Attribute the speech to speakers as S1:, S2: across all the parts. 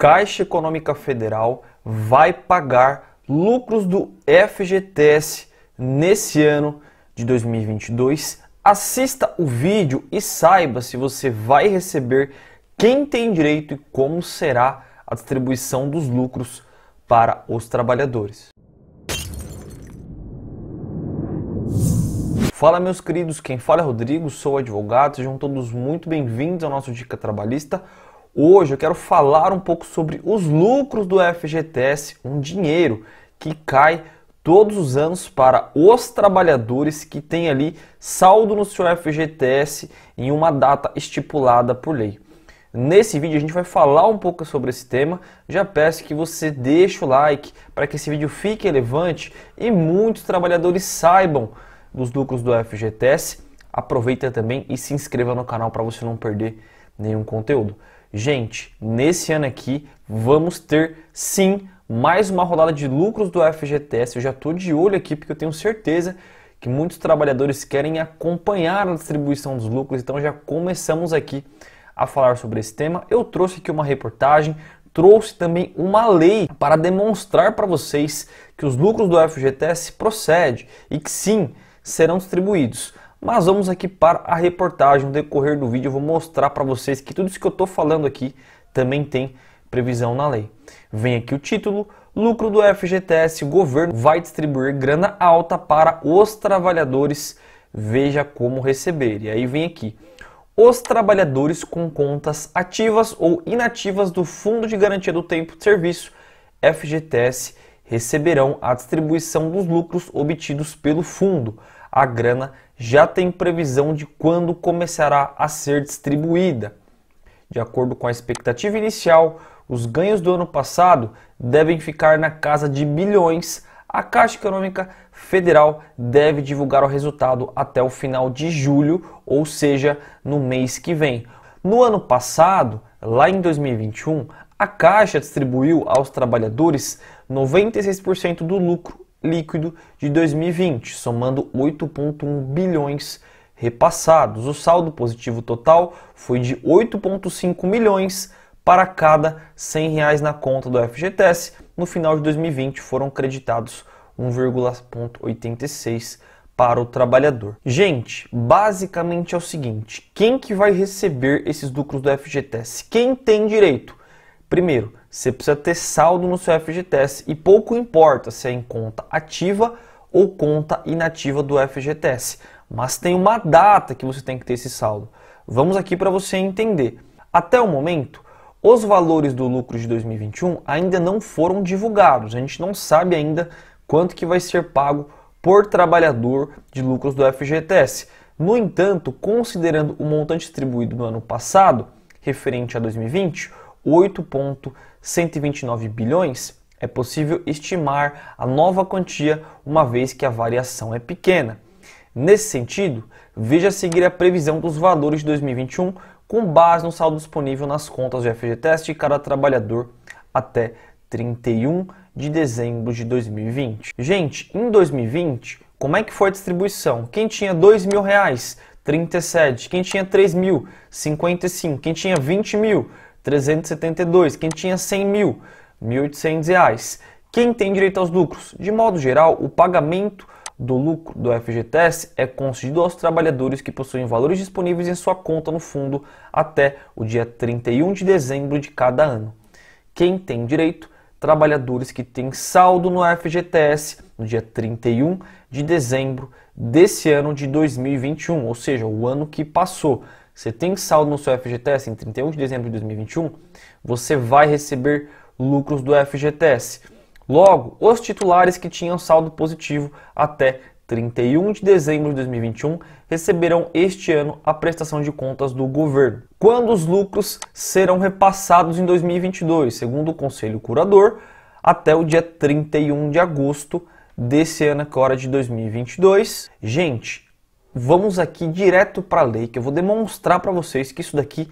S1: Caixa Econômica Federal vai pagar lucros do FGTS nesse ano de 2022. Assista o vídeo e saiba se você vai receber, quem tem direito e como será a distribuição dos lucros para os trabalhadores. Fala meus queridos, quem fala é Rodrigo, sou advogado, sejam todos muito bem-vindos ao nosso Dica Trabalhista. Hoje eu quero falar um pouco sobre os lucros do FGTS, um dinheiro que cai todos os anos para os trabalhadores que têm ali saldo no seu FGTS em uma data estipulada por lei. Nesse vídeo a gente vai falar um pouco sobre esse tema. Já peço que você deixe o like para que esse vídeo fique relevante e muitos trabalhadores saibam dos lucros do FGTS. Aproveita também e se inscreva no canal para você não perder nenhum conteúdo. Gente, nesse ano aqui vamos ter sim mais uma rodada de lucros do FGTS. Eu já estou de olho aqui porque eu tenho certeza que muitos trabalhadores querem acompanhar a distribuição dos lucros, então já começamos aqui a falar sobre esse tema. Eu trouxe aqui uma reportagem, trouxe também uma lei para demonstrar para vocês que os lucros do FGTS procede e que sim serão distribuídos. Mas vamos aqui para a reportagem. No decorrer do vídeo eu vou mostrar para vocês que tudo isso que eu estou falando aqui também tem previsão na lei. Vem aqui o título, lucro do FGTS, governo vai distribuir grana alta para os trabalhadores, veja como receber. E aí vem aqui, os trabalhadores com contas ativas ou inativas do Fundo de Garantia do Tempo de Serviço, FGTS, receberão a distribuição dos lucros obtidos pelo fundo a grana já tem previsão de quando começará a ser distribuída. De acordo com a expectativa inicial, os ganhos do ano passado devem ficar na casa de bilhões. A Caixa Econômica Federal deve divulgar o resultado até o final de julho, ou seja, no mês que vem. No ano passado, lá em 2021, a Caixa distribuiu aos trabalhadores 96% do lucro líquido de 2020, somando 8,1 bilhões repassados. O saldo positivo total foi de 8,5 milhões para cada R$ 100 reais na conta do FGTS. No final de 2020 foram creditados 1,86 para o trabalhador. Gente, basicamente é o seguinte, quem que vai receber esses lucros do FGTS? Quem tem direito? Primeiro, você precisa ter saldo no seu FGTS e pouco importa se é em conta ativa ou conta inativa do FGTS, mas tem uma data que você tem que ter esse saldo. Vamos aqui para você entender. Até o momento, os valores do lucro de 2021 ainda não foram divulgados. A gente não sabe ainda quanto que vai ser pago por trabalhador de lucros do FGTS. No entanto, considerando o montante distribuído no ano passado, referente a 2020, 8,129 bilhões, é possível estimar a nova quantia uma vez que a variação é pequena. Nesse sentido, veja a seguir a previsão dos valores de 2021 com base no saldo disponível nas contas do FGTS de cada trabalhador até 31 de dezembro de 2020. Gente, em 2020, como é que foi a distribuição? Quem tinha dois mil reais, 37. Quem tinha 3 mil, 55. Quem tinha 20 mil, 372. Quem tinha 100 mil, 1.800 reais. Quem tem direito aos lucros? De modo geral, o pagamento do lucro do FGTS é concedido aos trabalhadores que possuem valores disponíveis em sua conta no fundo até o dia 31 de dezembro de cada ano. Quem tem direito? Trabalhadores que têm saldo no FGTS no dia 31 de dezembro desse ano de 2021, ou seja, o ano que passou você tem saldo no seu FGTS em 31 de dezembro de 2021, você vai receber lucros do FGTS. Logo, os titulares que tinham saldo positivo até 31 de dezembro de 2021 receberão este ano a prestação de contas do governo. Quando os lucros serão repassados em 2022, segundo o Conselho Curador, até o dia 31 de agosto desse ano é agora de 2022. Gente, vamos aqui direto para a lei, que eu vou demonstrar para vocês que isso daqui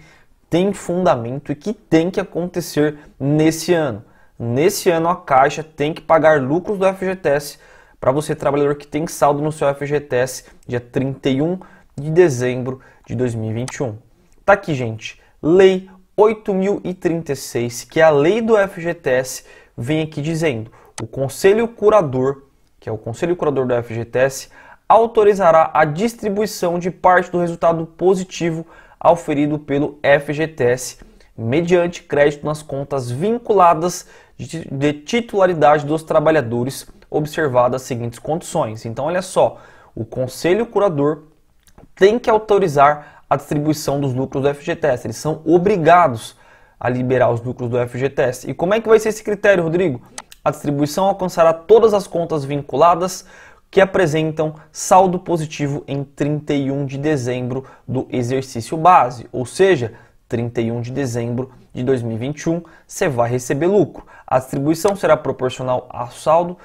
S1: tem fundamento e que tem que acontecer nesse ano. Nesse ano a Caixa tem que pagar lucros do FGTS para você trabalhador que tem saldo no seu FGTS dia 31 de dezembro de 2021. Tá aqui, gente. Lei 8036, que é a lei do FGTS, vem aqui dizendo: o Conselho Curador, que é o Conselho Curador do FGTS, autorizará a distribuição de parte do resultado positivo auferido pelo FGTS, mediante crédito nas contas vinculadas de titularidade dos trabalhadores, observadas as seguintes condições. Então, olha só, o Conselho Curador tem que autorizar a distribuição dos lucros do FGTS, eles são obrigados a liberar os lucros do FGTS. E como é que vai ser esse critério, Rodrigo? A distribuição alcançará todas as contas vinculadas que apresentam saldo positivo em 31 de dezembro do exercício base, ou seja, 31 de dezembro de 2021, você vai receber lucro. A distribuição será proporcional ao saldo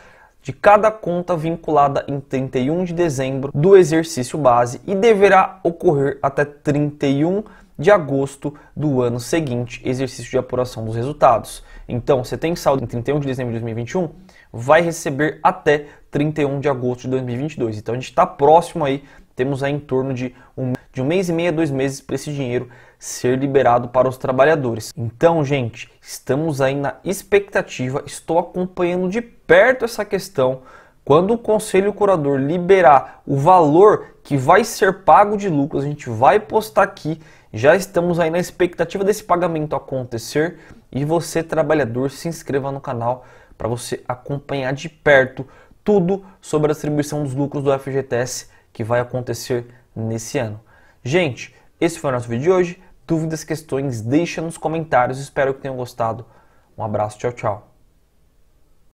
S1: de cada conta vinculada em 31 de dezembro do exercício base e deverá ocorrer até 31 de agosto do ano seguinte, exercício de apuração dos resultados. Então, você tem saldo em 31 de dezembro de 2021? vai receber até 31 de agosto de 2022. Então a gente está próximo aí, temos aí em torno de um, de um mês e meio dois meses para esse dinheiro ser liberado para os trabalhadores. Então, gente, estamos aí na expectativa, estou acompanhando de perto essa questão. Quando o conselho curador liberar o valor que vai ser pago de lucros, a gente vai postar aqui. Já estamos aí na expectativa desse pagamento acontecer e você, trabalhador, se inscreva no canal para você acompanhar de perto tudo sobre a distribuição dos lucros do FGTS que vai acontecer nesse ano. Gente, esse foi o nosso vídeo de hoje. Dúvidas, questões, deixa nos comentários. Espero que tenham gostado. Um abraço, tchau, tchau.